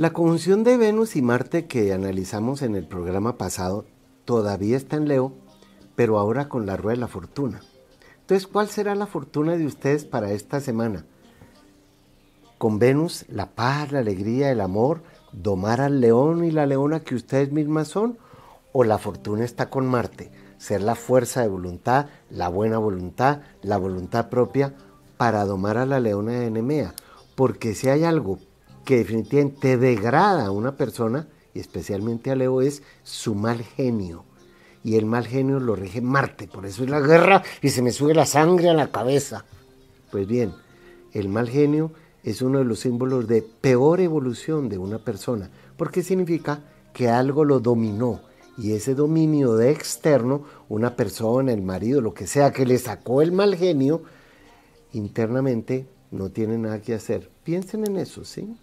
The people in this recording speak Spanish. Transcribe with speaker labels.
Speaker 1: La conjunción de Venus y Marte que analizamos en el programa pasado todavía está en Leo, pero ahora con la rueda de la fortuna. Entonces, ¿cuál será la fortuna de ustedes para esta semana? Con Venus, la paz, la alegría, el amor, domar al león y la leona que ustedes mismas son, o la fortuna está con Marte, ser la fuerza de voluntad, la buena voluntad, la voluntad propia para domar a la leona de Nemea. Porque si hay algo que definitivamente degrada a una persona, y especialmente a Leo, es su mal genio. Y el mal genio lo rige Marte, por eso es la guerra y se me sube la sangre a la cabeza. Pues bien, el mal genio es uno de los símbolos de peor evolución de una persona, porque significa que algo lo dominó y ese dominio de externo, una persona, el marido, lo que sea que le sacó el mal genio, internamente no tiene nada que hacer. Piensen en eso, ¿sí?